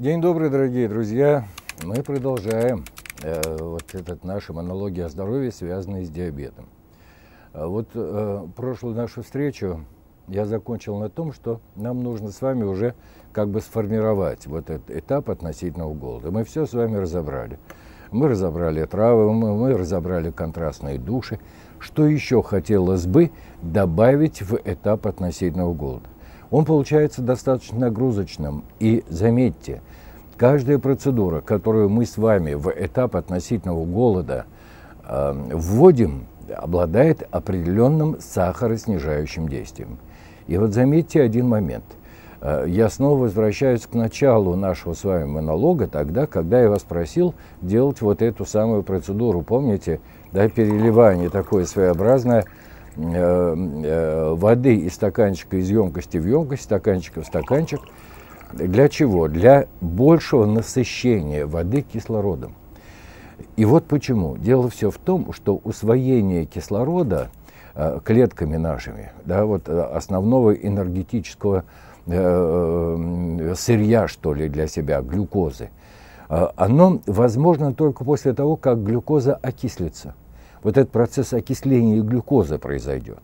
День добрый, дорогие друзья. Мы продолжаем э, вот этот наши монологи о здоровье, связанные с диабетом. А вот э, прошлую нашу встречу я закончил на том, что нам нужно с вами уже как бы сформировать вот этот этап относительного голода. Мы все с вами разобрали. Мы разобрали травы, мы, мы разобрали контрастные души. Что еще хотелось бы добавить в этап относительного голода? он получается достаточно нагрузочным. И заметьте, каждая процедура, которую мы с вами в этап относительного голода э, вводим, обладает определенным сахароснижающим действием. И вот заметьте один момент. Э, я снова возвращаюсь к началу нашего с вами монолога, тогда, когда я вас просил делать вот эту самую процедуру. Помните, да, переливание такое своеобразное – Э, воды из стаканчика из емкости в емкость, стаканчика в стаканчик. Для чего? Для большего насыщения воды кислородом. И вот почему. Дело все в том, что усвоение кислорода э, клетками нашими, да, вот э, основного энергетического сырья, что ли, для себя, глюкозы, оно возможно только после того, как глюкоза окислится вот этот процесс окисления глюкозы произойдет.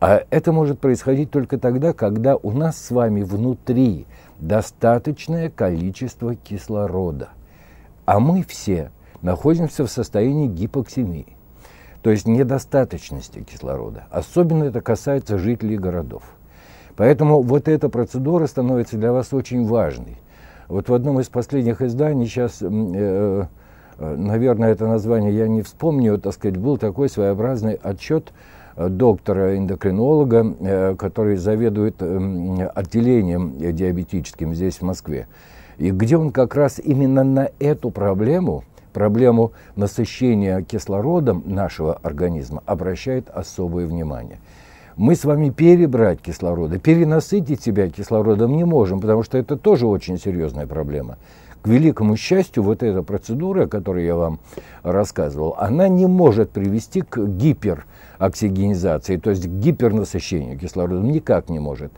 А это может происходить только тогда, когда у нас с вами внутри достаточное количество кислорода. А мы все находимся в состоянии гипоксемии, то есть недостаточности кислорода. Особенно это касается жителей городов. Поэтому вот эта процедура становится для вас очень важной. Вот в одном из последних изданий сейчас э, Э, наверное, это название я не вспомню, так сказать, был такой своеобразный отчет э, доктора-эндокринолога, э, который заведует эм, отделением диабетическим здесь, в Москве. И где он как раз именно на эту проблему, проблему насыщения кислородом нашего организма, обращает особое внимание. Мы с вами перебрать кислорода, перенасытить себя кислородом не можем, потому что это тоже очень серьезная проблема к великому счастью, вот эта процедура, о которой я вам рассказывал, она не может привести к гипероксигенизации, то есть к гипернасыщению кислородом, никак не может.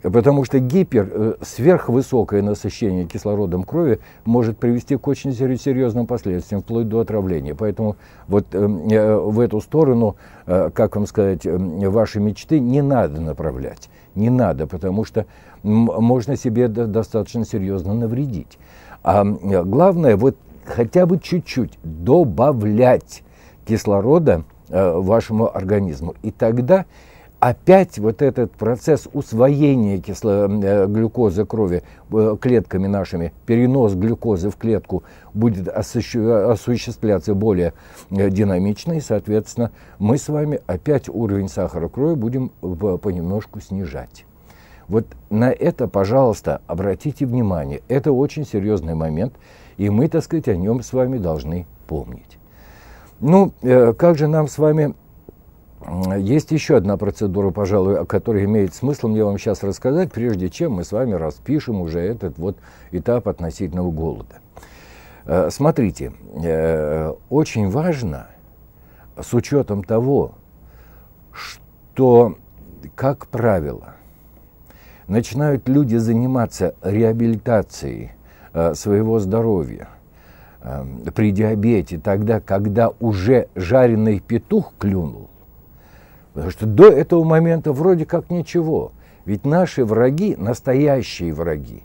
Потому что гипер, э, сверхвысокое насыщение кислородом крови может привести к очень серьезным последствиям, вплоть до отравления. Поэтому вот э, э в эту сторону, э, как вам сказать, э, ваши мечты не надо направлять. Не надо, потому что можно себе достаточно серьезно навредить. А главное, вот хотя бы чуть-чуть добавлять кислорода э, вашему организму. И тогда опять вот этот процесс усвоения кисло- э, глюкозы крови э, клетками нашими, перенос глюкозы в клетку будет осуществ- осуществляться более динамично, и, соответственно, мы с вами опять уровень сахара крови будем понемножку снижать. Вот на это, пожалуйста, обратите внимание. Это очень серьезный момент, и мы, так сказать, о нем с вами должны помнить. Ну, э, как же нам с вами... Есть еще одна процедура, пожалуй, которая имеет смысл мне вам сейчас рассказать, прежде чем мы с вами распишем уже этот вот этап относительного голода. Э, смотрите, э, очень важно, с учетом того, что, как правило, начинают люди заниматься реабилитацией э, своего здоровья э, при диабете, тогда, когда уже жареный петух клюнул, потому что до этого момента вроде как ничего. Ведь наши враги, настоящие враги,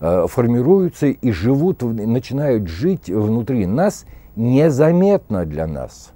э, формируются и живут, начинают жить внутри нас незаметно для нас.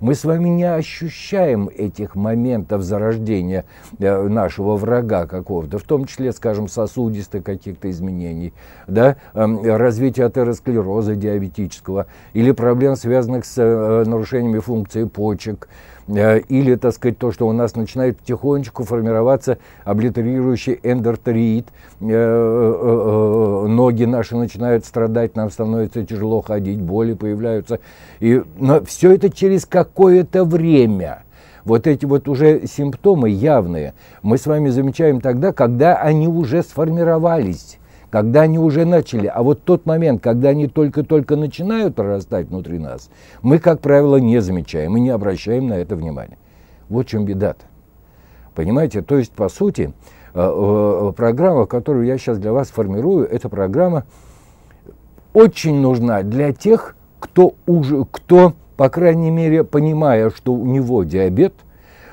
Мы с вами не ощущаем этих моментов зарождения э, нашего врага какого-то, в том числе, скажем, сосудистых каких-то изменений, да, эм, развития атеросклероза диабетического или проблем, связанных с э, нарушениями функции почек, Э, или, так сказать, то, что у нас начинает потихонечку формироваться облитерирующий эндортериит, э, э, ноги наши начинают страдать, нам становится тяжело ходить, боли появляются. И, но все это через какое-то время – вот эти вот уже симптомы явные мы с вами замечаем тогда, когда они уже сформировались когда они уже начали. А вот тот момент, когда они только-только начинают прорастать внутри нас, мы, как правило, не замечаем и не обращаем на это внимания. Вот в чем беда-то. Понимаете, то есть, по сути, э, э, программа, которую я сейчас для вас формирую, эта программа очень нужна для тех, кто, уже, кто по крайней мере, понимая, что у него диабет,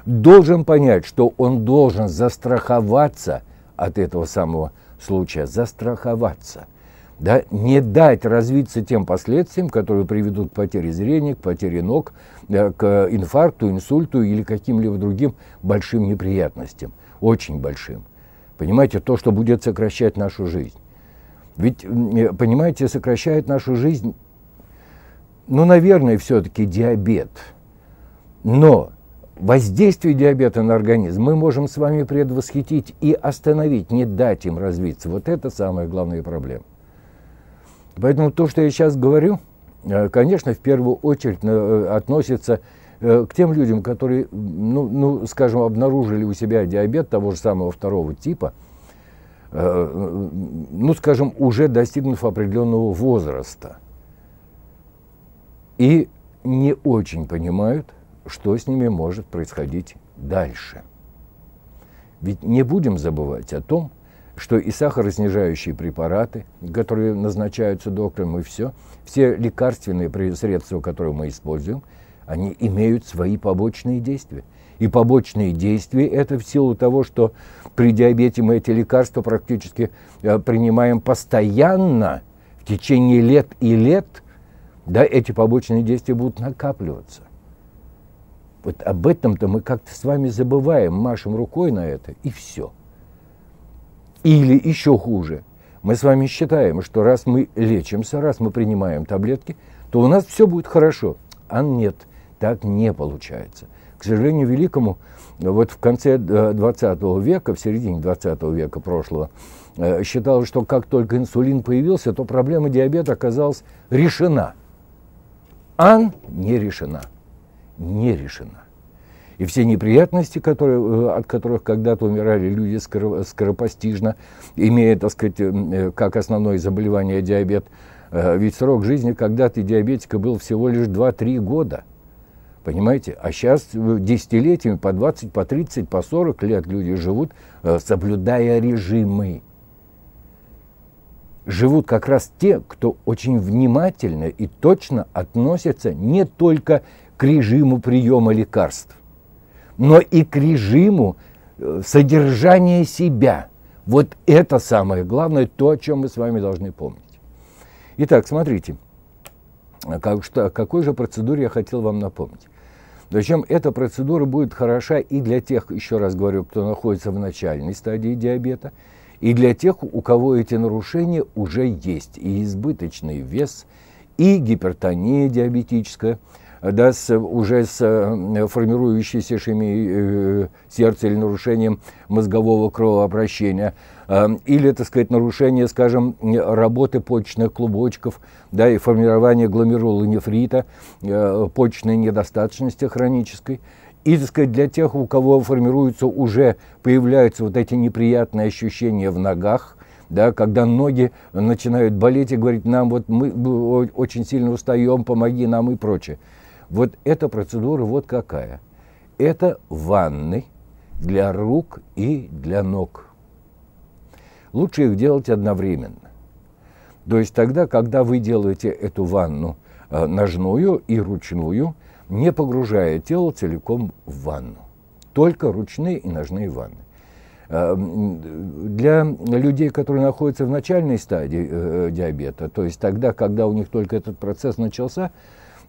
должен понять, что он должен застраховаться от этого самого случая застраховаться, да, не дать развиться тем последствиям, которые приведут к потере зрения, к потере ног, э, к инфаркту, инсульту или каким-либо другим большим неприятностям, очень большим. Понимаете, то, что будет сокращать нашу жизнь. Ведь, э, понимаете, сокращает нашу жизнь, ну, наверное, все-таки диабет. Но воздействие диабета на организм мы можем с вами предвосхитить и остановить, не дать им развиться. Вот это самая главная проблема. Поэтому то, что я сейчас говорю, э, конечно, в первую очередь э, относится э, к тем людям, которые, ну, ну, скажем, обнаружили у себя диабет того же самого второго типа, ну, скажем, уже достигнув определенного возраста. И не очень понимают, что с ними может происходить дальше. Ведь не будем забывать о том, что и сахароснижающие препараты, которые назначаются доктором, и все, все лекарственные средства, которые мы используем, они имеют свои побочные действия. И побочные действия – это в силу того, что при диабете мы эти лекарства практически э, принимаем постоянно, в течение лет и лет, да, эти побочные действия будут накапливаться – вот об этом-то мы как-то с вами забываем, машем рукой на это, и все. Или еще хуже. Мы с вами считаем, что раз мы лечимся, раз мы принимаем таблетки, то у нас все будет хорошо. А нет, так не получается. К сожалению, великому, вот в конце 20 э, века, в середине 20 века прошлого, э, считалось, что как только инсулин появился, то проблема диабета оказалась решена. Ан не решена не решена. И все неприятности, которые, э, от которых когда-то умирали люди скоро, скоропостижно, имея, так сказать, э, как основное заболевание диабет, э, ведь срок жизни когда-то диабетика был всего лишь 2-3 года. Понимаете? А сейчас десятилетиями по 20, по 30, по 40 лет люди живут, соблюдая режимы. Живут как раз те, кто очень внимательно и точно относятся не только к к режиму приема лекарств, но и к режиму э, содержания себя. Вот это самое главное, то, о чем мы с вами должны помнить. Итак, смотрите, а как, что, какой же процедуре я хотел вам напомнить. Причем эта процедура будет хороша и для тех, еще раз говорю, кто находится в начальной стадии диабета, и для тех, у кого эти нарушения уже есть, и избыточный вес, и гипертония диабетическая – да, с, уже с э, формирующейся шемией э, сердца или нарушением мозгового кровообращения, э, или, так сказать, нарушение, скажем, работы почечных клубочков, да, и формирование гломерулонефрита, э, почечной недостаточности хронической. И, так сказать, для тех, у кого формируются уже, появляются вот эти неприятные ощущения в ногах, да, когда ноги начинают болеть и говорить нам, вот мы очень сильно устаем, помоги нам и прочее. Вот эта процедура вот какая. Это ванны для рук и для ног. Лучше их делать одновременно. То есть тогда, когда вы делаете эту ванну э, ножную и ручную, не погружая тело целиком в ванну. Только ручные и ножные ванны. Э, для людей, которые находятся в начальной стадии э, диабета, то есть тогда, когда у них только этот процесс начался,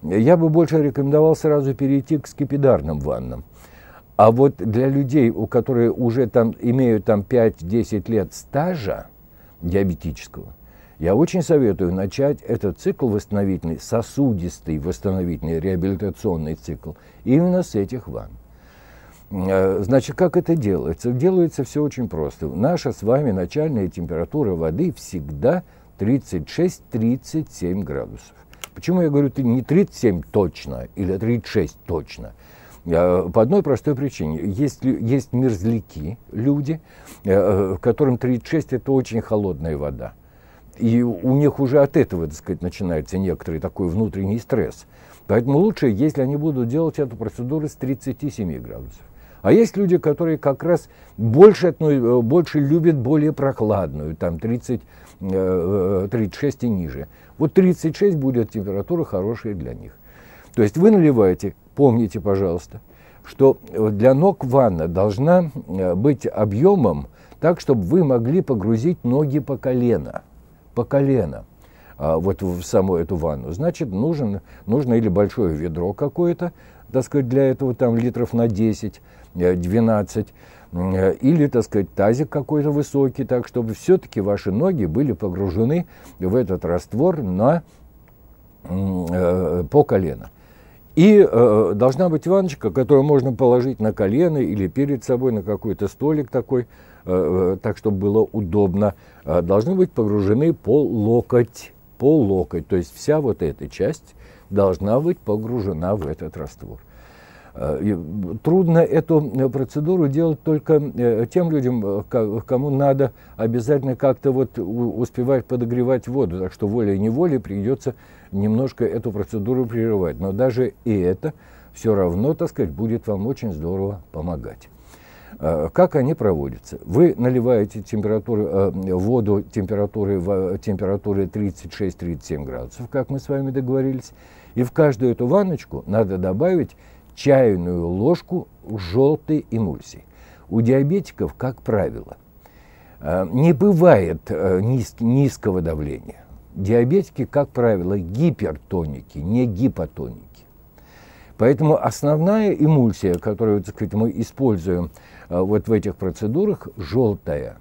я бы больше рекомендовал сразу перейти к скипидарным ваннам. А вот для людей, у которых уже там имеют там 5-10 лет стажа диабетического, я очень советую начать этот цикл восстановительный, сосудистый восстановительный реабилитационный цикл, именно с этих ванн. Э, значит, как это делается? Делается все очень просто. Наша с вами начальная температура воды всегда 36-37 градусов. Почему я говорю ты не 37 точно или 36 точно? Э, по одной простой причине. Есть, есть мерзляки, люди, э, э, которым 36 – это очень холодная вода. И у них уже от этого, так сказать, начинается некоторый такой внутренний стресс. Поэтому лучше, если они будут делать эту процедуру с 37 градусов. А есть люди, которые как раз больше, э, больше любят более прохладную, там 30, 36 э, э, и ниже. Вот 36 будет температура хорошая для них. То есть вы наливаете, помните, пожалуйста, что для ног ванна должна быть объемом так, чтобы вы могли погрузить ноги по колено. По колено а, вот в саму эту ванну. Значит, нужен, нужно или большое ведро какое-то, так сказать, для этого там литров на 10, 12, э, э, или, так сказать, тазик какой-то высокий, так, чтобы все-таки ваши ноги были погружены в этот раствор на, э, по колено. И э, должна быть ванночка, которую можно положить на колено или перед собой на какой-то столик такой, э, так чтобы было удобно. Э, должны быть погружены по локоть, по локоть. То есть вся вот эта часть должна быть погружена в этот раствор. Э, трудно эту э, процедуру делать только э, тем людям, кому надо обязательно как-то вот успевать подогревать воду, так что волей-неволей придется немножко эту процедуру прерывать. Но даже и это все равно, так сказать, будет вам очень здорово помогать. Как они проводятся? Вы наливаете температуру, воду температуры, температуры 36-37 градусов, как мы с вами договорились, и в каждую эту ванночку надо добавить чайную ложку желтой эмульсии. У диабетиков, как правило, э, не бывает э, низкого давления. Диабетики, как правило, гипертоники, не гипотоники. Поэтому основная эмульсия, которую так сказать, мы используем э, вот в этих процедурах, желтая.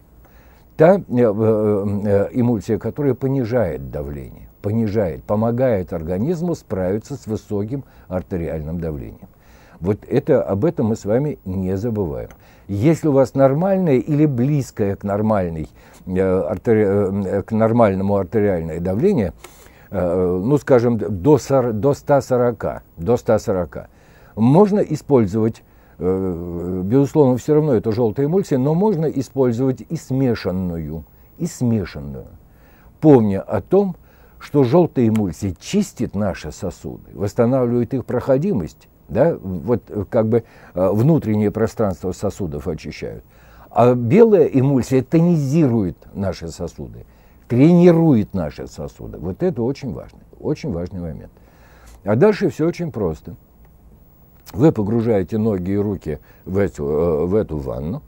Та эмульсия, которая понижает давление, понижает, помогает организму справиться с высоким артериальным давлением. Вот это, об этом мы с вами не забываем. Если у вас нормальное или близкое к, нормальной, э, артери... Э, к нормальному артериальное давление, э, ну, скажем, до, 40, до 140, до 140, можно использовать э, Безусловно, все равно это желтая эмульсия, но можно использовать и смешанную, и смешанную. Помня о том, что желтая эмульсия чистит наши сосуды, восстанавливает их проходимость, да, вот э, как бы э, внутреннее пространство сосудов очищают. А белая эмульсия тонизирует наши сосуды, тренирует наши сосуды. Вот это очень важно, очень важный момент. А дальше все очень просто. Вы погружаете ноги и руки в эту, э, в эту ванну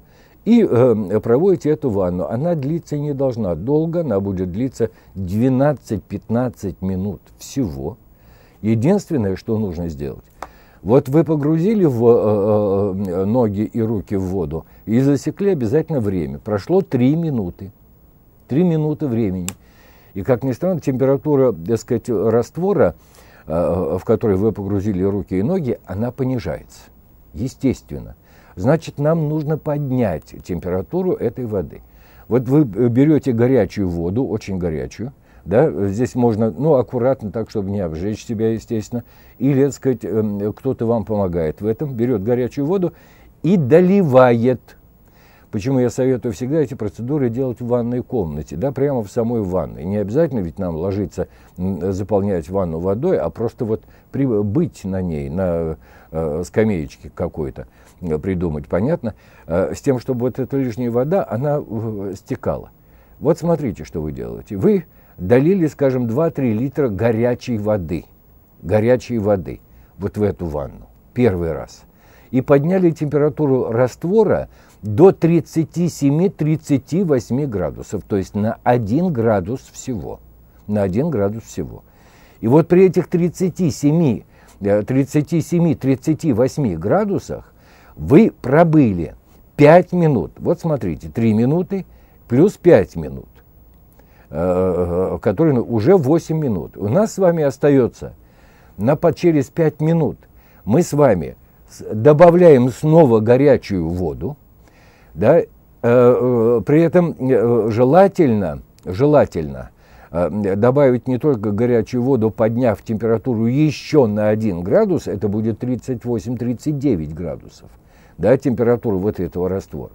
и проводите эту ванну. Она длиться не должна долго, она будет длиться 12-15 минут всего. Единственное, что нужно сделать, вот вы погрузили в, э, э, э, ноги и руки в воду и засекли обязательно время. Прошло три минуты. три минуты времени. И, как ни странно, температура, так сказать, раствора, э, в который вы погрузили руки и ноги, она понижается. Естественно. Значит, нам нужно поднять температуру этой воды. Вот вы берете горячую воду, очень горячую, да, здесь можно, ну, аккуратно, так, чтобы не обжечь себя, естественно, или, так сказать, эм, кто-то вам помогает в этом, берет горячую воду и доливает. Почему я советую всегда эти процедуры делать в ванной комнате, да, прямо в самой ванной. Не обязательно ведь нам ложиться, заполнять ванну водой, а просто вот при, быть на ней, на э, скамеечке какой-то э, придумать, понятно, э, с тем, чтобы вот эта лишняя вода, она э, стекала. Вот смотрите, что вы делаете. Вы долили, скажем, 2-3 литра горячей воды, горячей воды вот в эту ванну, первый раз. И подняли температуру раствора до 37-38 градусов, то есть на 1 градус всего. На 1 градус всего. И вот при этих 37-38 э, градусах вы пробыли 5 минут. Вот смотрите, 3 минуты плюс 5 минут. Э, э, который уже 8 минут. У нас с вами остается на, под через 5 минут мы с вами добавляем снова горячую воду, да, э, при этом желательно, желательно добавить не только горячую воду, подняв температуру еще на 1 градус, это будет 38-39 градусов, да, температура вот этого раствора,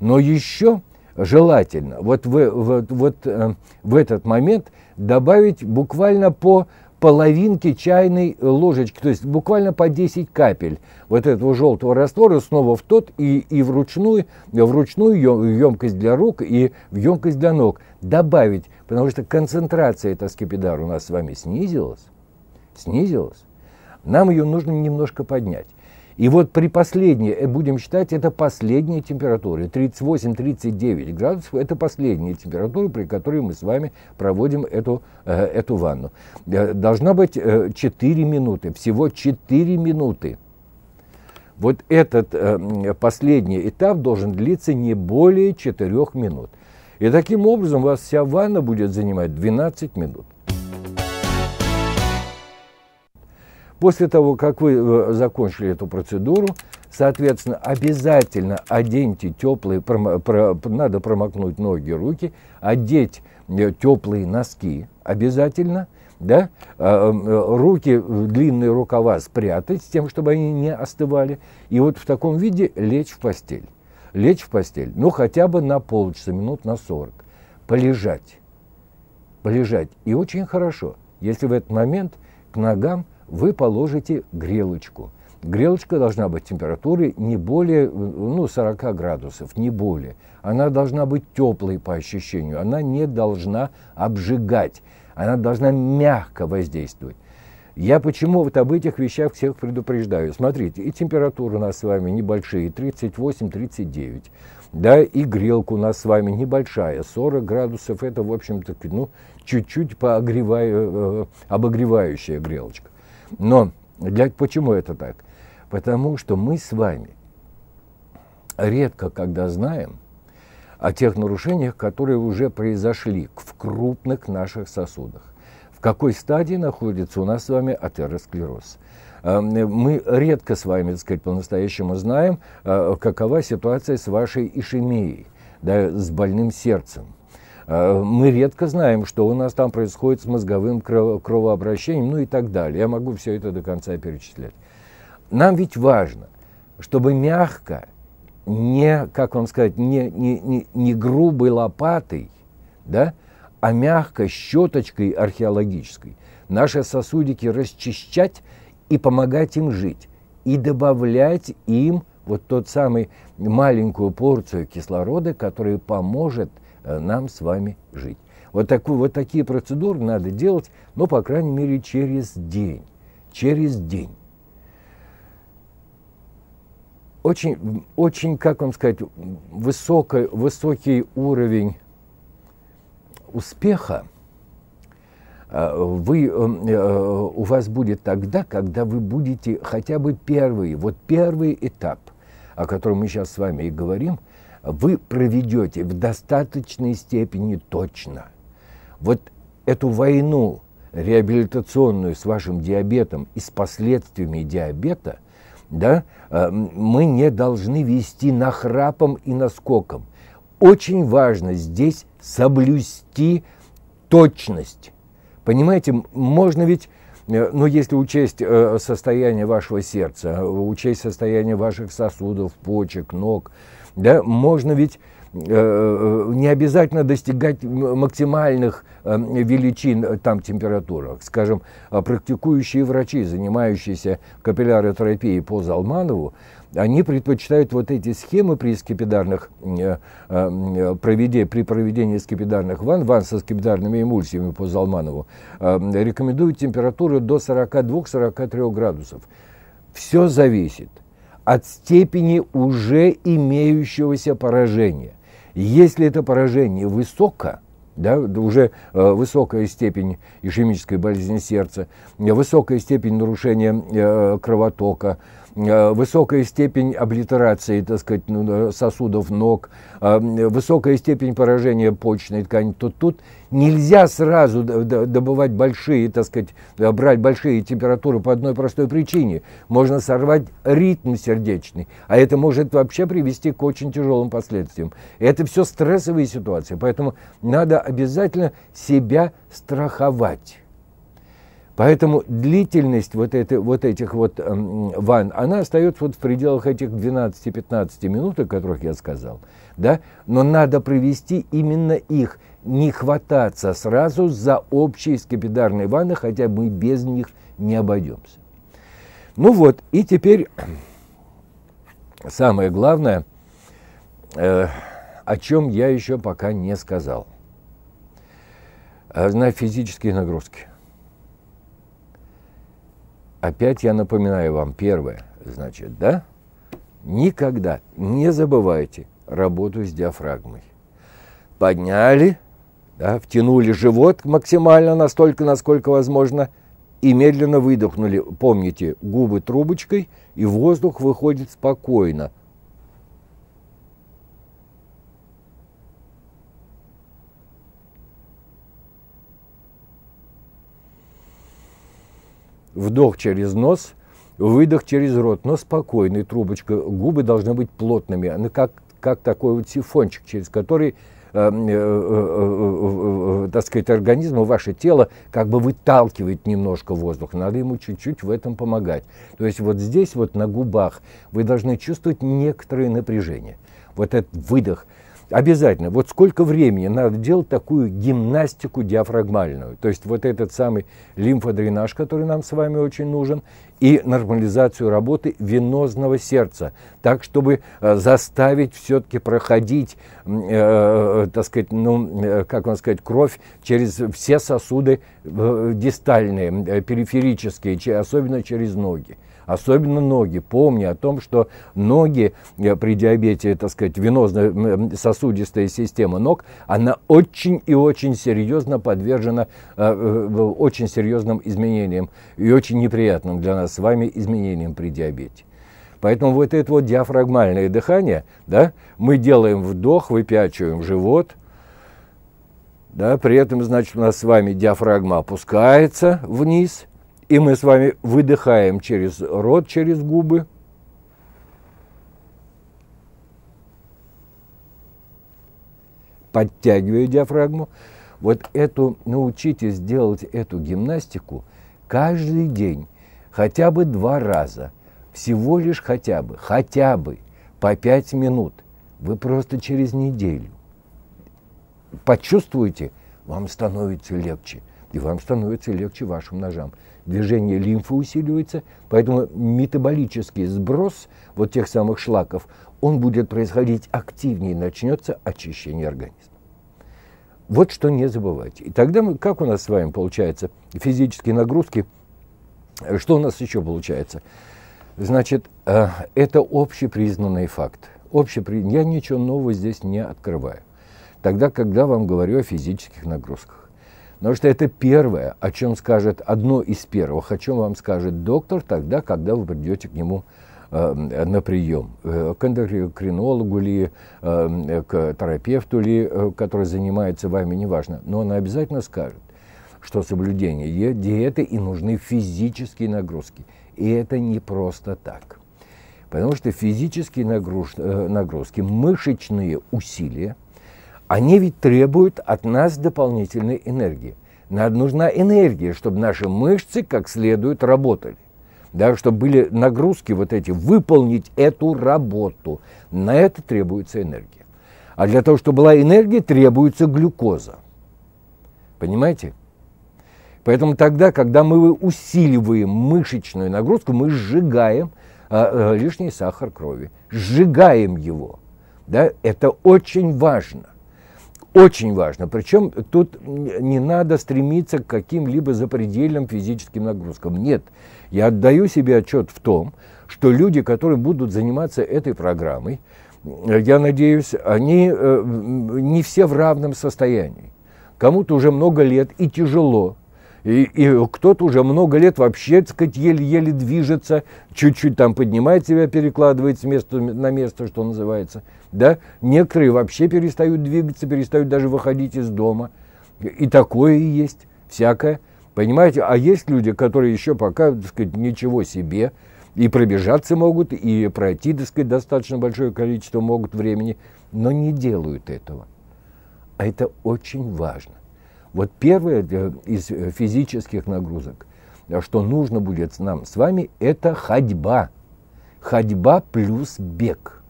но еще желательно вот в, вот, вот, э, в этот момент добавить буквально по половинке чайной ложечки, то есть буквально по 10 капель вот этого желтого раствора снова в тот и, и вручную, вручную емкость для рук и в емкость для ног добавить, потому что концентрация этого скипидара у нас с вами снизилась, снизилась. Нам ее нужно немножко поднять. И вот при последней, э, будем считать, это последняя температура. 38-39 градусов – это последняя температура, при которой мы с вами проводим эту, э, эту ванну. Э, Должна быть 4 минуты, всего 4 минуты. Вот этот последний этап должен длиться не более 4 минут. И таким образом у вас вся ванна будет занимать 12 минут. После того, как вы э, закончили эту процедуру, соответственно, обязательно оденьте теплые, промо, про, надо промокнуть ноги, руки, одеть э, теплые носки обязательно, да, а, э, руки, длинные рукава спрятать с тем, чтобы они не остывали, и вот в таком виде лечь в постель. Лечь в постель, ну хотя бы на полчаса, минут на 40, полежать, полежать, и очень хорошо, если в этот момент к ногам – вы положите грелочку. Грелочка должна быть температуры не более ну, 40 градусов, не более. Она должна быть теплой по ощущению, она не должна обжигать, она должна мягко воздействовать. Я почему вот об этих вещах всех предупреждаю. Смотрите, и температура у нас с вами небольшие, 38-39, да, и грелка у нас с вами небольшая, 40 градусов, это, в общем-то, ну, чуть-чуть поогреваю, э, обогревающая грелочка. Но для, почему это так? Потому что мы с вами редко когда знаем о тех нарушениях, которые уже произошли в крупных наших сосудах. В какой стадии находится у нас с вами атеросклероз? Э, мы редко с вами, так сказать, по-настоящему знаем, э, какова ситуация с вашей ишемией, да, с больным сердцем. А, мы редко знаем, что у нас там происходит с мозговым кровообращением, ну и так далее. Я могу все это до конца перечислять. Нам ведь важно, чтобы мягко, не, как вам сказать, не, не, не, не грубой лопатой, да, а мягко щеточкой археологической наши сосудики расчищать и помогать им жить, и добавлять им вот тот самый маленькую порцию кислорода, который поможет – Э, нам с вами жить. Вот, такую, вот такие процедуры надо делать, ну, по крайней мере, через день. Через день. Очень, очень как вам сказать, высокий, высокий уровень успеха э, вы, э, у вас будет тогда, когда вы будете хотя бы первый, вот первый этап, о котором мы сейчас с вами и говорим, вы проведете в достаточной степени точно. Вот эту войну реабилитационную с вашим диабетом и с последствиями диабета, да, э, мы не должны вести нахрапом и наскоком. Очень важно здесь соблюсти точность. Понимаете, можно ведь э, но ну, если учесть э, состояние вашего сердца, учесть состояние ваших сосудов, почек, ног, да? Можно ведь э, э, не обязательно достигать максимальных э, величин там температурах. Скажем, а практикующие врачи, занимающиеся капилляротерапией по Залманову, они предпочитают вот эти схемы при скипидарных, проведе, при проведении скипидарных ванн, ванн со скипидарными эмульсиями по Залманову, рекомендуют температуры до 42-43 градусов. Все зависит – от степени уже имеющегося поражения. Если это поражение высоко, да, уже э, высокая степень ишемической болезни сердца, высокая степень нарушения э, кровотока, Э, высокая степень облитерации, так сказать, ну, сосудов ног, э, высокая степень поражения почной ткани, то тут нельзя сразу добывать большие, так сказать, э, брать большие температуры по одной простой причине. Можно сорвать ритм сердечный, а это может вообще привести к очень тяжелым последствиям. Это все стрессовые ситуации, поэтому надо обязательно себя страховать. Поэтому длительность вот, этой, вот этих вот эм, ванн, она остается вот в пределах этих 12-15 минут, о которых я сказал. Да? Но надо провести именно их, не хвататься сразу за общие скипидарные ванны, хотя мы без них не обойдемся. Ну вот, и теперь самое главное, э, о чем я еще пока не сказал. Э, на физические нагрузки – Опять я напоминаю вам, первое, значит, да, никогда не забывайте работу с диафрагмой. Подняли, да, втянули живот максимально настолько, насколько возможно, и медленно выдохнули. Помните, губы трубочкой, и воздух выходит спокойно, вдох через нос, выдох через рот, но спокойный, трубочка. Губы должны быть плотными, они ну, как, как такой вот сифончик, через который э, э, э, так сказать, организм, ваше тело как бы выталкивает немножко воздух. Надо ему чуть-чуть в этом помогать. То есть вот здесь, вот на губах, вы должны чувствовать некоторое напряжение. Вот этот выдох – Обязательно. Вот сколько времени надо делать такую гимнастику диафрагмальную. То есть вот этот самый лимфодренаж, который нам с вами очень нужен, и нормализацию работы венозного сердца, так, чтобы э, заставить все-таки проходить, э, э, э, так сказать, ну, как вам сказать, кровь через все сосуды дистальные, периферические, особенно через ноги особенно ноги. Помни о том, что ноги при диабете, так сказать, венозно-сосудистая система ног, она очень и очень серьезно подвержена э, очень серьезным изменениям и очень неприятным для нас с вами изменением при диабете. Поэтому вот это вот диафрагмальное дыхание, да, мы делаем вдох, выпячиваем живот, да, при этом, значит, у нас с вами диафрагма опускается вниз, и мы с вами выдыхаем через рот, через губы, подтягивая диафрагму. Вот эту, научитесь делать эту гимнастику каждый день хотя бы два раза, всего лишь хотя бы, хотя бы по пять минут, вы просто через неделю почувствуете, вам становится легче, и вам становится легче вашим ножам. Движение лимфы усиливается, поэтому метаболический сброс вот тех самых шлаков, он будет происходить активнее, начнется очищение организма. Вот что не забывайте. И тогда мы, как у нас с вами получается, физические нагрузки что у нас еще получается? Значит, э, это общепризнанный факт. Общепри... Я ничего нового здесь не открываю. Тогда, когда вам говорю о физических нагрузках. Потому что это первое, о чем скажет, одно из первых, о чем вам скажет доктор тогда, когда вы придете к нему э, на прием э, к эндокринологу ли, к терапевту ли, который занимается вами, неважно, но она обязательно скажет, что соблюдение диеты и нужны физические нагрузки. И это не просто так. Потому что физические нагруз, э, нагрузки, мышечные усилия, они ведь требуют от нас дополнительной энергии. Нам нужна энергия, чтобы наши мышцы как следует работали. Да, чтобы были нагрузки вот эти, выполнить эту работу. На это требуется энергия. А для того, чтобы была энергия, требуется глюкоза. Понимаете? Поэтому тогда, когда мы усиливаем мышечную нагрузку, мы сжигаем а, э, лишний сахар крови, сжигаем его. Да? Это очень важно. Очень важно. Причем тут не надо стремиться к каким-либо запредельным физическим нагрузкам. Нет, я отдаю себе отчет в том, что люди, которые будут заниматься этой программой, я надеюсь, они э, не все в равном состоянии. Кому-то уже много лет и тяжело, и, кто-то уже много лет вообще, так сказать, еле-еле движется, чуть-чуть там поднимает себя, перекладывает с места на место, что называется, да, некоторые вообще перестают двигаться, перестают даже выходить из дома, и такое и есть, всякое, понимаете, а есть люди, которые еще пока, так сказать, ничего себе, и пробежаться могут, и пройти, так сказать, достаточно большое количество могут времени, но не делают этого. А это очень важно. Вот первое из э, физических нагрузок, что нужно будет нам с вами, это ходьба. Ходьба плюс бег.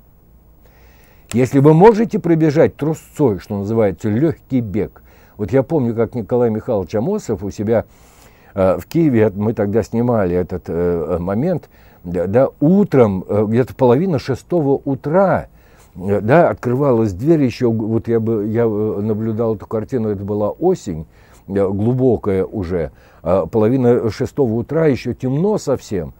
Если вы можете пробежать трусцой, что называется, легкий бег. Вот я помню, как Николай Михайлович Амосов у себя э, в Киеве, мы тогда снимали этот э, момент, да, утром, где-то половина шестого утра, Э, да, открывалась дверь еще, вот я, бы, я э, наблюдал эту картину, это была осень, э, глубокая уже, а половина шестого утра, еще темно совсем,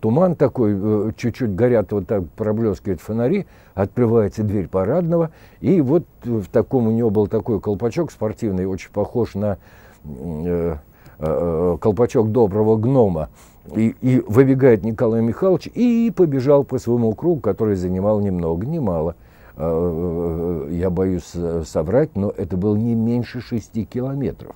туман такой, чуть-чуть горят вот так, проблескивают фонари, открывается дверь парадного, и вот в таком у него был такой колпачок спортивный, очень похож на колпачок доброго гнома, и, и выбегает Николай Михайлович и побежал по своему кругу, который занимал ни много ни мало. Э, э, э, я боюсь соврать, но это было не меньше шести километров.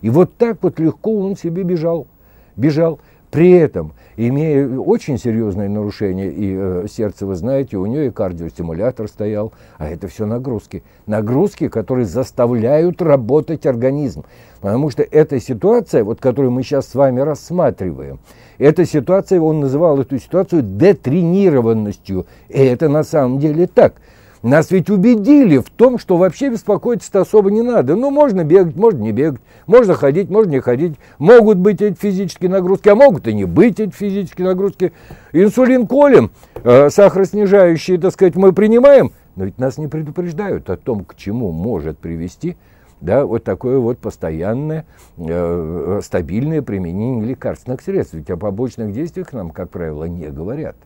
И вот так вот легко он себе бежал. Бежал. При этом, имея очень серьезные нарушения и э, сердце, вы знаете, у нее и кардиостимулятор стоял, а это все нагрузки. Нагрузки, которые заставляют работать организм. Потому что эта ситуация, вот которую мы сейчас с вами рассматриваем, эта ситуация, он называл эту ситуацию детренированностью. И это на самом деле так – нас ведь убедили в том, что вообще беспокоиться-то особо не надо. Ну, можно бегать, можно не бегать, можно ходить, можно не ходить. Могут быть эти физические нагрузки, а могут и не быть эти физические нагрузки. Инсулин колем, э, сахароснижающие, так сказать, мы принимаем, но ведь нас не предупреждают о том, к чему может привести да, вот такое вот постоянное, э, э стабильное применение лекарственных средств. Ведь о побочных действиях нам, как правило, не говорят.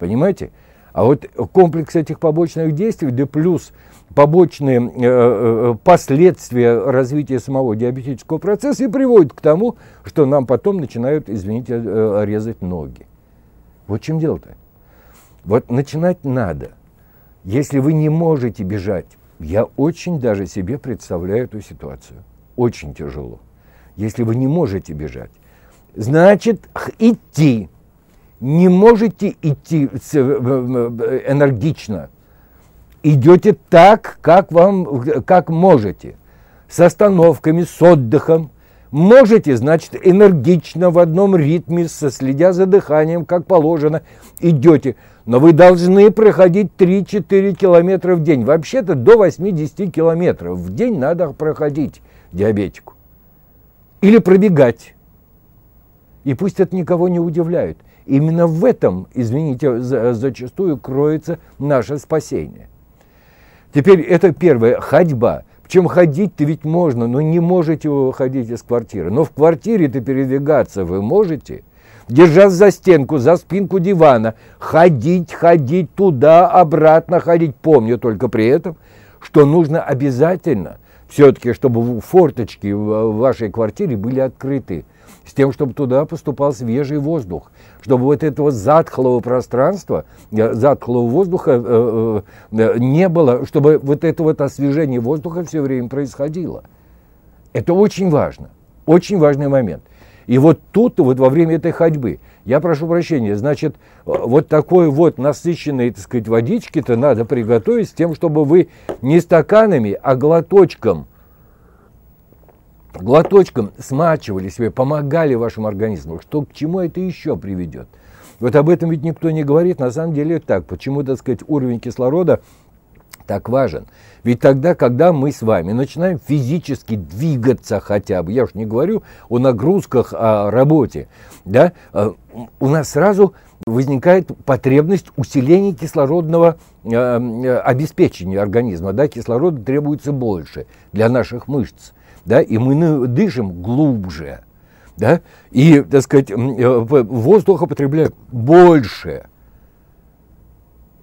Понимаете? А вот комплекс этих побочных действий, да плюс побочные э, э, э, последствия развития самого диабетического процесса и приводит к тому, что нам потом начинают, извините, резать ноги. Вот в чем дело-то. Вот начинать надо. Если вы не можете бежать, я очень даже себе представляю эту ситуацию. Очень тяжело. Если вы не можете бежать, значит идти не можете идти э, энергично. Идете так, как, вам, как можете. С остановками, с отдыхом. Можете, значит, энергично, в одном ритме, со следя за дыханием, как положено, идете. Но вы должны проходить 3-4 километра в день. Вообще-то до 80 километров в день надо проходить диабетику. Или пробегать. И пусть это никого не удивляет – Именно в этом, извините, зачастую кроется наше спасение. Теперь это первое, ходьба. Причем ходить-то ведь можно, но не можете вы выходить из квартиры. Но в квартире-то передвигаться вы можете – держась за стенку, за спинку дивана, ходить, ходить туда, обратно ходить. Помню только при этом, что нужно обязательно все-таки, чтобы форточки в вашей квартире были открыты с тем, чтобы туда поступал свежий воздух, чтобы вот этого затхлого пространства, э, затхлого воздуха э, э, не было, чтобы вот это вот освежение воздуха все время происходило. Это очень важно, очень важный момент. И вот тут, вот во время этой ходьбы, я прошу прощения, значит, вот такой вот насыщенной, так сказать, водички-то надо приготовить с тем, чтобы вы не стаканами, а глоточком – глоточком смачивали себе, помогали вашему организму. Что к чему это еще приведет? Вот об этом ведь никто не говорит. На самом деле это так. Почему, так сказать, уровень кислорода так важен. Ведь тогда, когда мы с вами начинаем физически двигаться хотя бы, я уж не говорю о нагрузках, о работе, да, э, у нас сразу возникает потребность усиления кислородного э, э, обеспечения организма. Да, кислорода требуется больше для наших мышц да, и мы дышим глубже, да, и, так сказать, э, воздуха потребляем больше.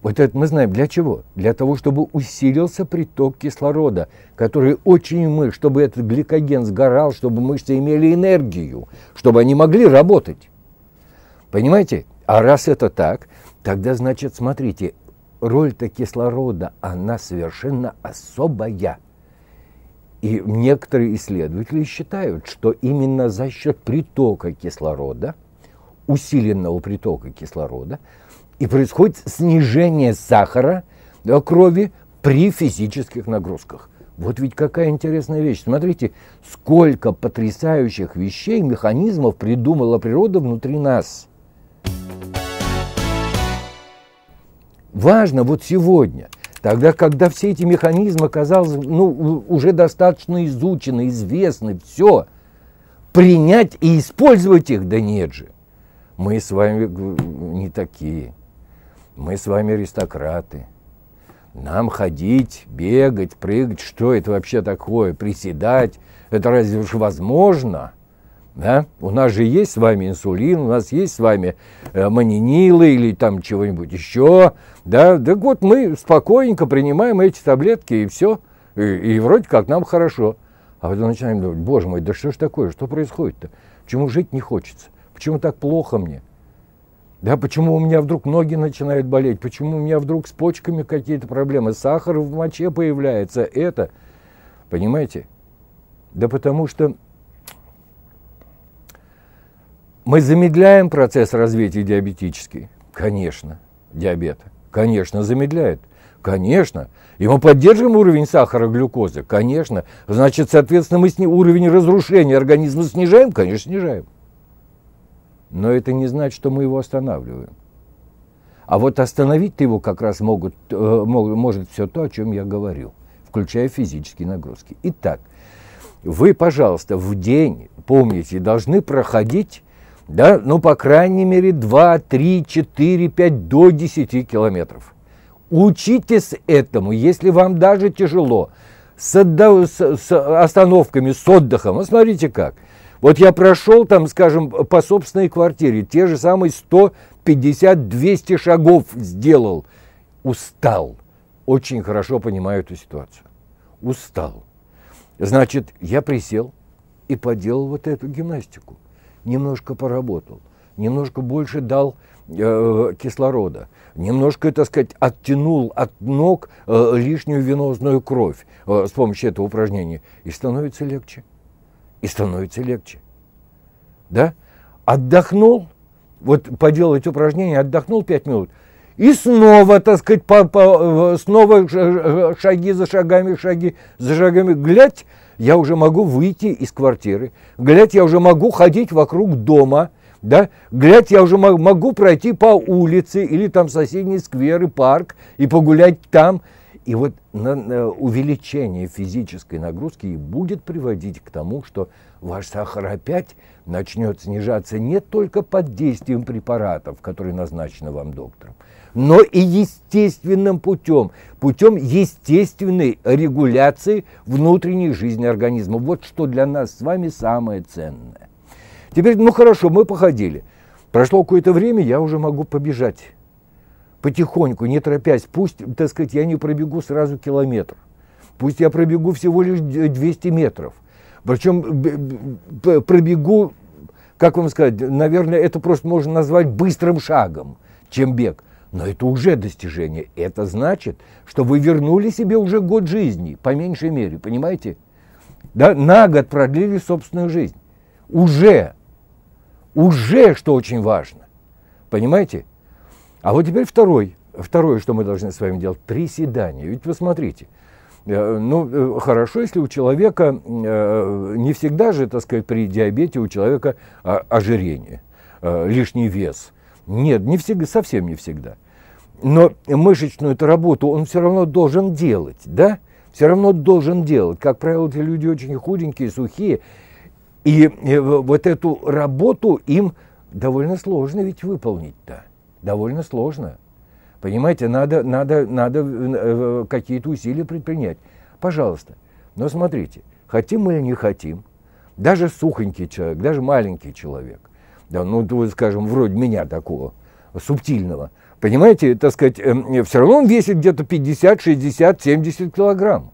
Вот это мы знаем для чего? Для того, чтобы усилился приток кислорода, который очень мы, чтобы этот гликоген сгорал, чтобы мышцы имели энергию, чтобы они могли работать. Понимаете? А раз это так, тогда значит, смотрите, роль-то кислорода, она совершенно особая. И некоторые исследователи считают, что именно за счет притока кислорода, усиленного притока кислорода, и происходит снижение сахара крови при физических нагрузках. Вот ведь какая интересная вещь. Смотрите, сколько потрясающих вещей, механизмов придумала природа внутри нас. Важно вот сегодня – Тогда, когда все эти механизмы, казалось, ну, уже достаточно изучены, известны, все, принять и использовать их, да нет же. Мы с вами не такие. Мы с вами аристократы. Нам ходить, бегать, прыгать, что это вообще такое, приседать, это разве уж возможно – да? У нас же есть с вами инсулин, у нас есть с вами э, манинилы или там чего-нибудь еще. Да? Так вот мы спокойненько принимаем эти таблетки и все. И, и вроде как нам хорошо. А потом начинаем думать, боже мой, да что ж такое, что происходит-то? Почему жить не хочется? Почему так плохо мне? Да, почему у меня вдруг ноги начинают болеть? Почему у меня вдруг с почками какие-то проблемы? Сахар в моче появляется. Это, понимаете? Да потому что мы замедляем процесс развития диабетический? Конечно, диабета. Конечно, замедляет. Конечно. И мы поддерживаем уровень сахара, глюкозы? Конечно. Значит, соответственно, мы сни... уровень разрушения организма снижаем? Конечно, снижаем. Но это не значит, что мы его останавливаем. А вот остановить его как раз могут, э, может все то, о чем я говорил, включая физические нагрузки. Итак, вы, пожалуйста, в день, помните, должны проходить да, ну, по крайней мере, 2, 3, 4, 5, до 10 километров. Учитесь этому, если вам даже тяжело, с, отда- с, с остановками, с отдыхом. Вот смотрите как. Вот я прошел там, скажем, по собственной квартире, те же самые 150-200 шагов сделал. Устал. Очень хорошо понимаю эту ситуацию. Устал. Значит, я присел и поделал вот эту гимнастику немножко поработал, немножко больше дал э, кислорода, немножко, так сказать, оттянул от ног э, лишнюю венозную кровь э, с помощью этого упражнения, и становится легче. И становится легче. Да? Отдохнул, вот поделать упражнение, отдохнул 5 минут, и снова, так сказать, по, по, э, снова э, шаги за шагами, шаги за шагами, глядь, я уже могу выйти из квартиры, глядь, я уже могу ходить вокруг дома, да, глядь, я уже могу пройти по улице или там соседний сквер и парк и погулять там. И вот увеличение физической нагрузки будет приводить к тому, что ваш сахар опять начнет снижаться не только под действием препаратов, которые назначены вам доктором, но и естественным путем, путем естественной регуляции внутренней жизни организма. Вот что для нас с вами самое ценное. Теперь, ну хорошо, мы походили. Прошло какое-то время, я уже могу побежать потихоньку, не торопясь. Пусть, так сказать, я не пробегу сразу километр. Пусть я пробегу всего лишь 200 метров. Причем пробегу, как вам сказать, наверное, это просто можно назвать быстрым шагом, чем бег. Но это уже достижение. Это значит, что вы вернули себе уже год жизни, по меньшей мере, понимаете? Да, на год продлили собственную жизнь. Уже. Уже, что очень важно. Понимаете? А вот теперь второй. Второе, что мы должны с вами делать, три приседание. Ведь посмотрите, э, ну, э, хорошо, если у человека, э, не всегда же, так сказать, при диабете у человека а, ожирение, лишний вес – нет, не всегда, совсем не всегда. Но мышечную эту работу он все равно должен делать, да? Все равно должен делать. Как правило, эти люди очень худенькие, сухие. И э, вот эту работу им довольно сложно ведь выполнить-то. Довольно сложно. Понимаете, надо, надо, надо э, э, какие-то усилия предпринять. Пожалуйста. Но смотрите, хотим мы или не хотим, даже сухонький человек, даже маленький человек, да, ну, вот, скажем, вроде меня такого, субтильного, понимаете, так сказать, эм, э, все равно он весит где-то 50, 60, 70 килограмм.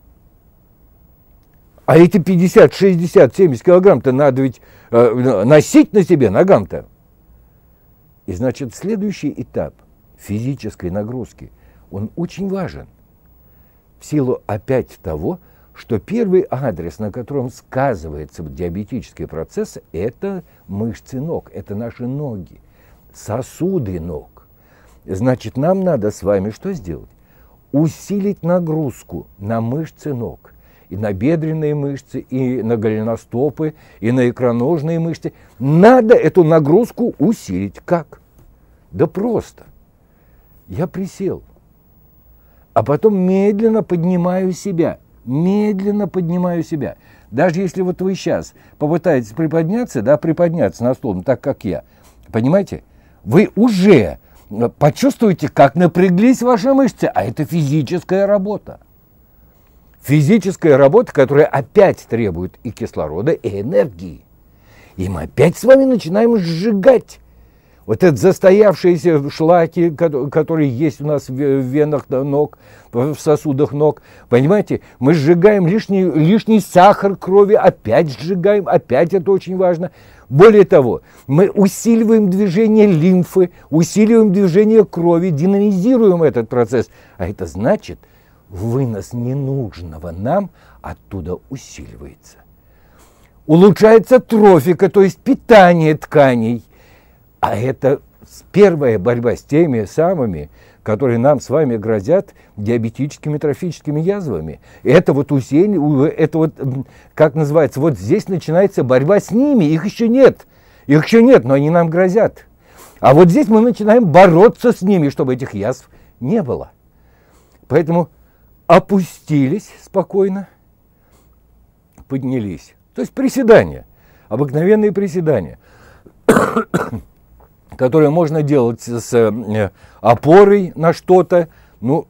А эти 50, 60, 70 килограмм-то надо ведь э, носить на себе ногам-то. И значит, следующий этап физической нагрузки, он очень важен. В силу опять того, что первый адрес, на котором сказывается диабетический процесс, это мышцы ног, это наши ноги, сосуды ног. Значит, нам надо с вами что сделать? Усилить нагрузку на мышцы ног, и на бедренные мышцы, и на голеностопы, и на икроножные мышцы. Надо эту нагрузку усилить. Как? Да просто. Я присел, а потом медленно поднимаю себя – медленно поднимаю себя. Даже если вот вы сейчас попытаетесь приподняться, да, приподняться на стол, ну, так как я, понимаете, вы уже э, почувствуете, как напряглись ваши мышцы, а это физическая работа. Физическая работа, которая опять требует и кислорода, и энергии. И мы опять с вами начинаем сжигать вот это застоявшиеся шлаки, которые есть у нас в венах ног, в сосудах ног. Понимаете, мы сжигаем лишний, лишний сахар крови, опять сжигаем, опять это очень важно. Более того, мы усиливаем движение лимфы, усиливаем движение крови, динамизируем этот процесс. А это значит, вынос ненужного нам оттуда усиливается. Улучшается трофика, то есть питание тканей – а это первая борьба с теми самыми, которые нам с вами грозят диабетическими трофическими язвами. Это вот усиление, это вот, как называется, вот здесь начинается борьба с ними, их еще нет. Их еще нет, но они нам грозят. А вот здесь мы начинаем бороться с ними, чтобы этих язв не было. Поэтому опустились спокойно, поднялись. То есть приседания, обыкновенные приседания которые можно делать с э, опорой на что-то, ну,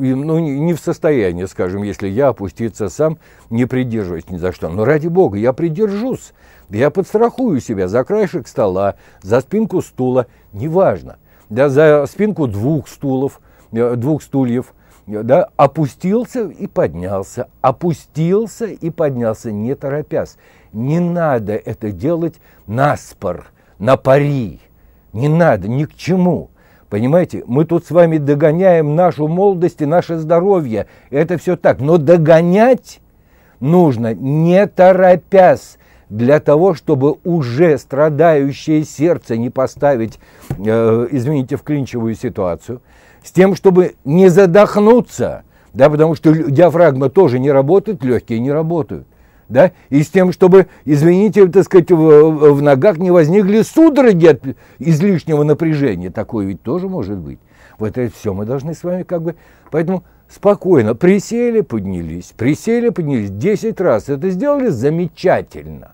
ну, не в состоянии, скажем, если я опуститься сам, не придерживаюсь ни за что. Но ради бога, я придержусь, я подстрахую себя за краешек стола, за спинку стула, неважно, да, за спинку двух стулов, э, двух стульев, да, опустился и поднялся, опустился и поднялся, не торопясь. Не надо это делать на спор, на пари. Не надо, ни к чему. Понимаете, мы тут с вами догоняем нашу молодость и наше здоровье. Это все так. Но догонять нужно не торопясь для того, чтобы уже страдающее сердце не поставить, э, извините, в клинчевую ситуацию, с тем, чтобы не задохнуться, да, потому что диафрагма тоже не работает, легкие не работают да, и с тем, чтобы, извините, так сказать, в, в ногах не возникли судороги от излишнего напряжения. Такое ведь тоже может быть. Вот это все мы должны с вами как бы... Поэтому спокойно присели, поднялись, присели, поднялись десять раз. Это сделали замечательно.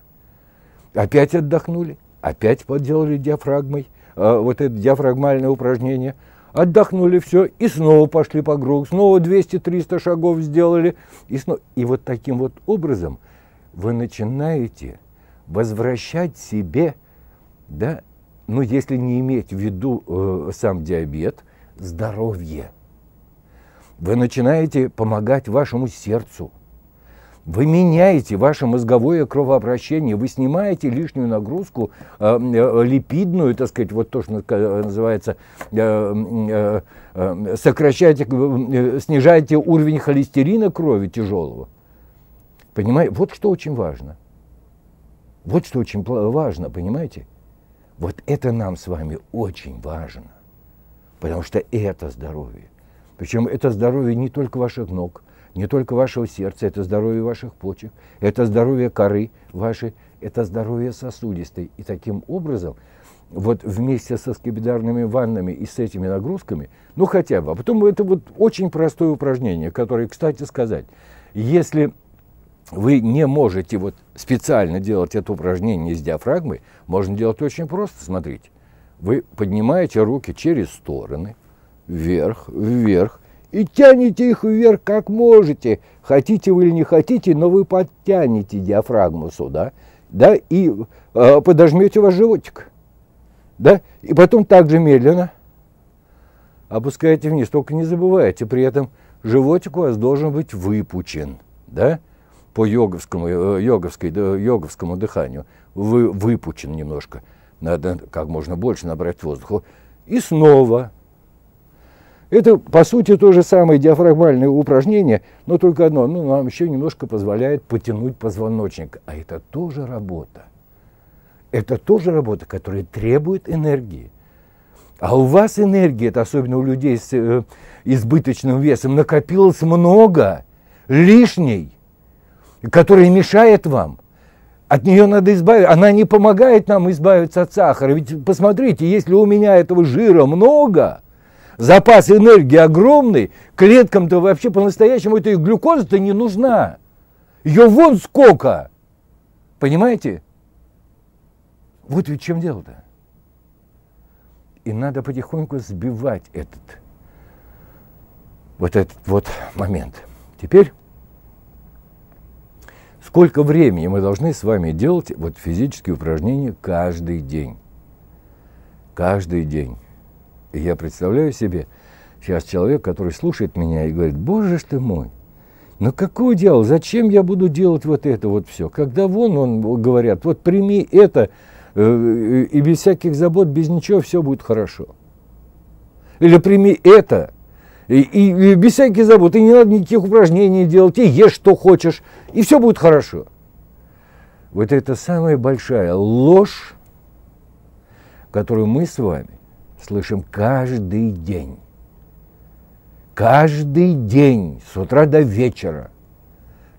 Опять отдохнули, опять подделали диафрагмой, э, вот это диафрагмальное упражнение – отдохнули все и снова пошли по кругу, снова 200-300 шагов сделали. И, снова. и вот таким вот образом – вы начинаете возвращать себе, да, ну если не иметь в виду э, сам диабет, здоровье. Вы начинаете помогать вашему сердцу. Вы меняете ваше мозговое кровообращение, вы снимаете лишнюю нагрузку э, э, липидную, так сказать, вот то, что э, называется, э, э, э сокращаете, снижаете уровень холестерина крови тяжелого. Понимаете, вот что очень важно. Вот что очень важно, понимаете? Вот это нам с вами очень важно. Потому что это здоровье. Причем это здоровье не только ваших ног, не только вашего сердца, это здоровье ваших почек, это здоровье коры вашей, это здоровье сосудистой. И таким образом, вот вместе со скибидарными ваннами и с этими нагрузками, ну хотя бы, а потом это вот очень простое упражнение, которое, кстати сказать, если вы не можете вот специально делать это упражнение с диафрагмой, можно делать очень просто, смотрите. Вы поднимаете руки через стороны, вверх, вверх, и тянете их вверх как можете. Хотите вы или не хотите, но вы подтянете диафрагму сюда, да, и э, подожмете ваш животик, да, и потом также медленно опускаете вниз. Только не забывайте, при этом животик у вас должен быть выпучен, да, по йоговскому, э, йоговской, йоговскому дыханию, вы, выпучен немножко, надо как можно больше набрать воздуха, и снова. Это, по сути, то же самое диафрагмальное упражнение, но только одно, ну, нам еще немножко позволяет потянуть позвоночник, а это тоже работа. Это тоже работа, которая требует энергии. А у вас энергии, это особенно у людей с э, избыточным весом, накопилось много лишней которая мешает вам. От нее надо избавиться. Она не помогает нам избавиться от сахара. Ведь посмотрите, если у меня этого жира много, запас энергии огромный, клеткам-то вообще по-настоящему этой глюкозы то не нужна. Ее вон сколько. Понимаете? Вот ведь чем дело-то. И надо потихоньку сбивать этот, вот этот вот момент. Теперь Сколько времени мы должны с вами делать вот физические упражнения каждый день? Каждый день. И я представляю себе сейчас человек, который слушает меня и говорит, боже ж ты мой, ну какое дело, зачем я буду делать вот это вот все? Когда вон он, говорят, вот прими это, э, э, и без всяких забот, без ничего все будет хорошо. Или прими это, и, и, без всяких забот, и не надо никаких упражнений делать, и ешь что хочешь, и все будет хорошо. Вот это самая большая ложь, которую мы с вами слышим каждый день. Каждый день, с утра до вечера.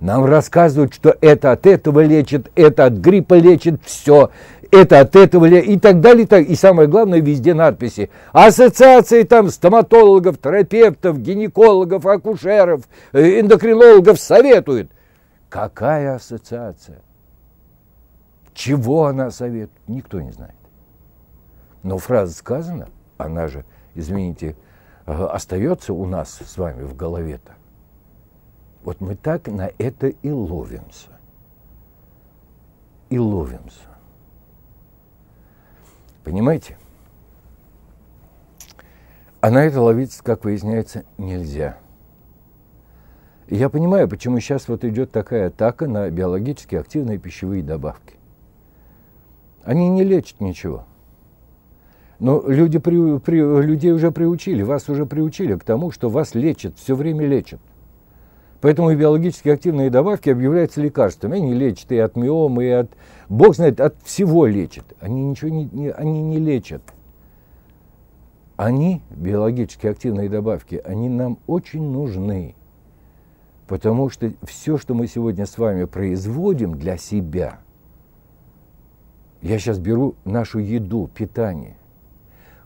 Нам рассказывают, что это от этого лечит, это от гриппа лечит, все это от этого и так далее. И самое главное, везде надписи. Ассоциации там стоматологов, терапевтов, гинекологов, акушеров, э, эндокринологов советуют. Какая ассоциация? Чего она советует? Никто не знает. Но фраза сказана, она же, извините, э, остается у нас с вами в голове-то. Вот мы так на это и ловимся. И ловимся. Понимаете? А на это ловиться, как выясняется, нельзя. я понимаю, почему сейчас вот идет такая атака на биологически активные пищевые добавки. Они не лечат ничего. Но люди при, при, людей уже приучили, вас уже приучили к тому, что вас лечат, все время лечат. Поэтому биологически активные добавки объявляются лекарствами. Они лечат и от миомы, и от... Бог знает, от всего лечат. Они ничего не, не, они не лечат. Они, биологически активные добавки, они нам очень нужны. Потому что все, что мы сегодня с вами производим для себя, я сейчас беру нашу еду, питание,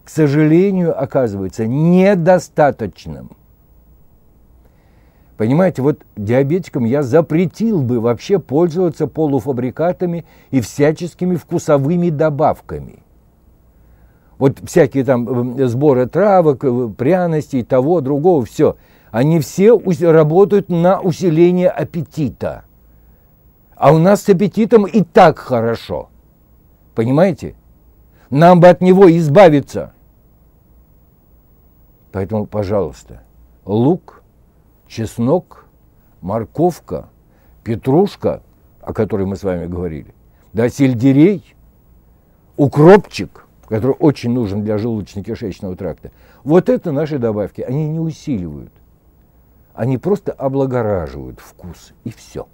к сожалению, оказывается недостаточным. Понимаете, вот диабетикам я запретил бы вообще пользоваться полуфабрикатами и всяческими вкусовыми добавками. Вот всякие там эм, сборы травок, э, пряностей, того, другого, все. Они все работают на усиление аппетита. А у нас с аппетитом и так хорошо. Понимаете? Нам бы от него избавиться. Поэтому, пожалуйста, лук – чеснок, морковка, петрушка, о которой мы с вами говорили, да, сельдерей, укропчик, который очень нужен для желудочно-кишечного тракта. Вот это наши добавки. Они не усиливают. Они просто облагораживают вкус, и все.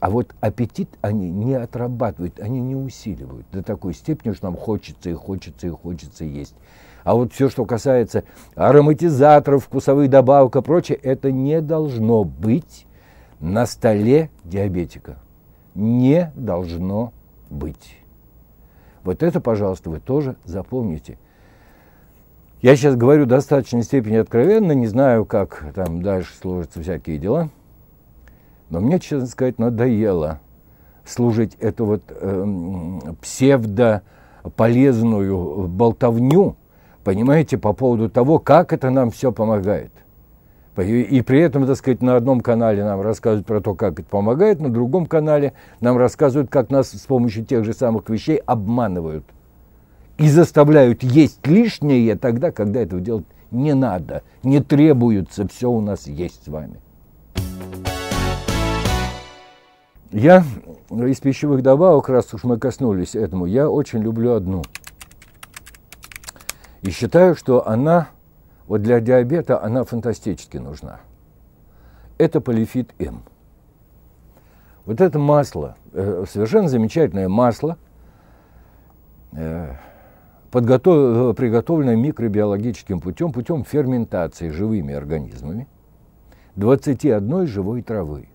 А вот аппетит они не отрабатывают, они не усиливают до такой степени, что нам хочется и хочется и хочется есть. А вот все, что касается ароматизаторов, вкусовых добавок и прочее, это не должно быть на столе диабетика. Не должно быть. Вот это, пожалуйста, вы тоже запомните. Я сейчас говорю в достаточной степени откровенно, не знаю, как там дальше сложатся всякие дела. Но мне, честно сказать, надоело служить эту вот э, псевдополезную болтовню – понимаете, по поводу того, как это нам все помогает. И при этом, так сказать, на одном канале нам рассказывают про то, как это помогает, на другом канале нам рассказывают, как нас с помощью тех же самых вещей обманывают. И заставляют есть лишнее тогда, когда этого делать не надо, не требуется, все у нас есть с вами. Я из пищевых добавок, раз уж мы коснулись этому, я очень люблю одну – и считаю, что она, вот для диабета она фантастически нужна. Это полифит М. Вот это масло, э, совершенно замечательное масло, э, подготов... приготовленное микробиологическим путем, путем ферментации живыми организмами 21 живой травы.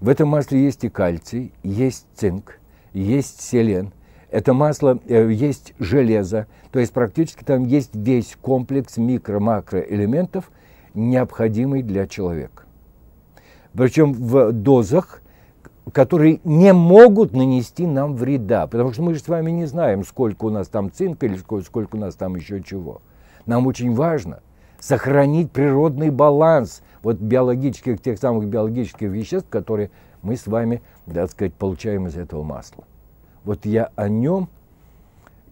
В этом масле есть и кальций, есть цинк, есть селен – это масло, э, есть железо, то есть практически там есть весь комплекс микро-макроэлементов, необходимый для человека. Причем в дозах, которые не могут нанести нам вреда, потому что мы же с вами не знаем, сколько у нас там цинка или сколько, сколько у нас там еще чего. Нам очень важно сохранить природный баланс вот биологических, тех самых биологических веществ, которые мы с вами, так сказать, получаем из этого масла. Вот я о нем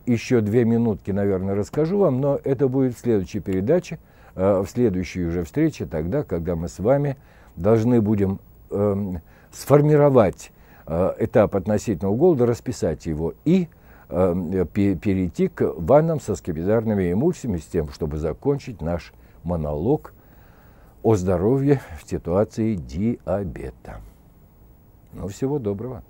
еще две минутки, наверное, расскажу вам, но это будет в следующей передаче, э, в следующей уже встрече, тогда, когда мы с вами должны будем эм, сформировать э, этап относительного голода, расписать его и эм, перейти к ваннам со скипидарными эмульсиями с тем, чтобы закончить наш монолог о здоровье в ситуации диабета. Ну, всего доброго.